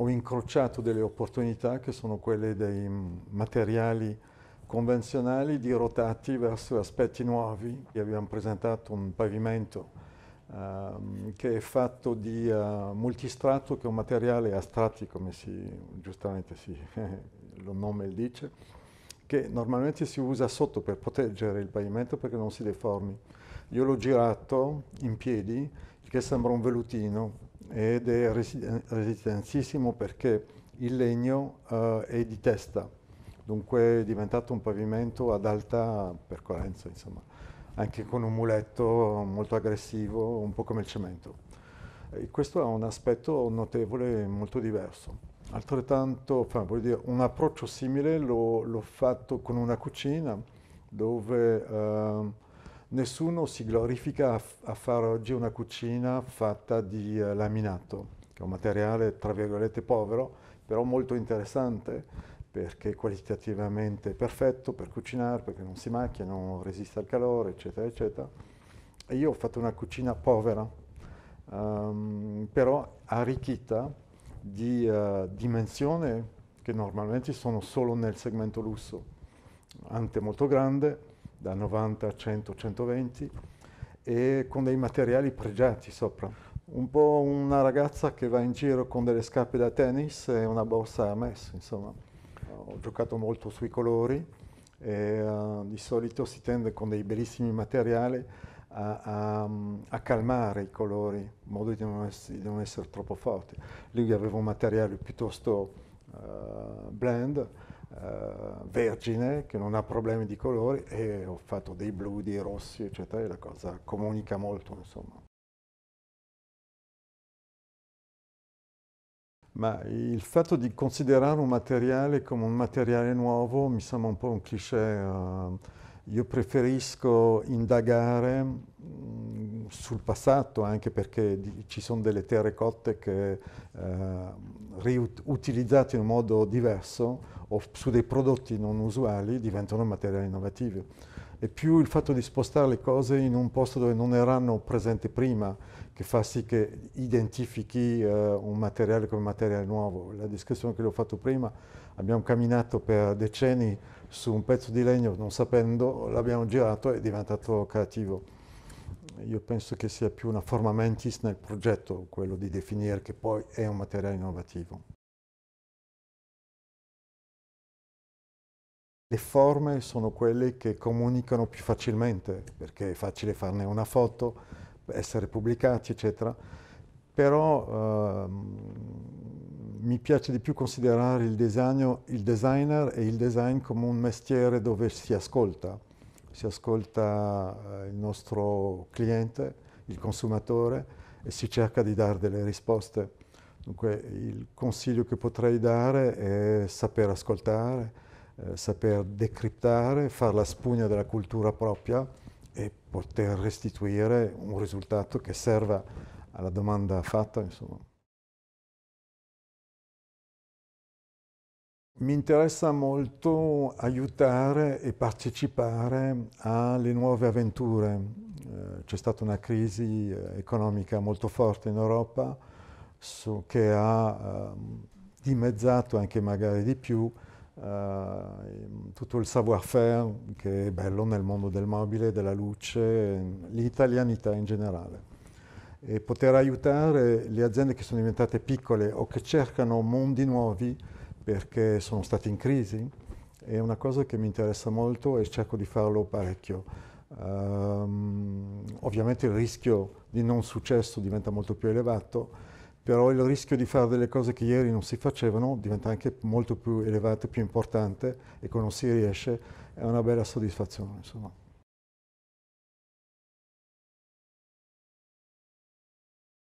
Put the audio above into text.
ho incrociato delle opportunità che sono quelle dei materiali convenzionali dirotati verso aspetti nuovi. Abbiamo presentato un pavimento uh, che è fatto di uh, multistrato, che è un materiale a strati, come si, giustamente si, lo nome dice, che normalmente si usa sotto per proteggere il pavimento perché non si deformi. Io l'ho girato in piedi, che sembra un velutino, ed è resistentissimo perché il legno eh, è di testa, dunque è diventato un pavimento ad alta percorrenza, insomma, anche con un muletto molto aggressivo, un po' come il cemento. E questo ha un aspetto notevole e molto diverso. Altrettanto, fa, dire, un approccio simile l'ho, fatto con una cucina dove... Eh, Nessuno si glorifica a, a fare oggi una cucina fatta di eh, laminato, che è un materiale tra virgolette povero, però molto interessante perché è qualitativamente perfetto per cucinare, perché non si macchia, non resiste al calore, eccetera, eccetera. E io ho fatto una cucina povera, um, però arricchita di uh, eh, dimensioni che normalmente sono solo nel segmento lusso, ante molto grande, da 90 a 100, 120 e con dei materiali pregiati sopra. Un po' una ragazza che va in giro con delle scarpe da tennis e una borsa a MES, insomma. Ho giocato molto sui colori e uh, di solito si tende con dei bellissimi materiali a, a, a, calmare i colori, in modo di non, essere, di non essere troppo forti. Lì avevo un materiale piuttosto uh, eh, blend, uh, vergine che non ha problemi di colori e ho fatto dei blu, dei rossi, eccetera, e la cosa comunica molto, insomma. Ma il fatto di considerare un materiale come un materiale nuovo mi sembra un po' un cliché. Eh. io preferisco indagare mm, sul passato, anche perché ci sono delle terre cotte che eh, riutilizzati in modo diverso o su dei prodotti non usuali diventano materiali innovativi. E più il fatto di spostare le cose in un posto dove non erano presenti prima, che fa sì che identifichi eh, un materiale come materiale nuovo. La descrizione che le ho fatto prima, abbiamo camminato per decenni su un pezzo di legno non sapendo, l'abbiamo girato e è diventato creativo io penso che sia più una forma mentis nel progetto quello di definire che poi è un materiale innovativo. Le forme sono quelle che comunicano più facilmente, perché è facile farne una foto, essere pubblicati, eccetera, però eh, mi piace di più considerare il, design, il designer e il design come un mestiere dove si ascolta, si ascolta eh, il nostro cliente, il consumatore e si cerca di dare delle risposte. Dunque il consiglio che potrei dare è saper ascoltare, eh, saper decriptare, fare la spugna della cultura propria e poter restituire un risultato che serva alla domanda fatta. Insomma. Mi interessa molto aiutare e partecipare alle nuove avventure. Eh, c'è stata una crisi eh, economica molto forte in Europa che ha ehm, dimezzato anche magari di più eh, tutto il savoir-faire che è bello nel mondo del mobile, della luce, l'italianità in generale e poter aiutare le aziende che sono diventate piccole o che cercano mondi nuovi perché sono stati in crisi. È una cosa che mi interessa molto e cerco di farlo parecchio. Um, ovviamente il rischio di non successo diventa molto più elevato, però il rischio di fare delle cose che ieri non si facevano diventa anche molto più elevato, e più importante e quando si riesce è una bella soddisfazione. Insomma.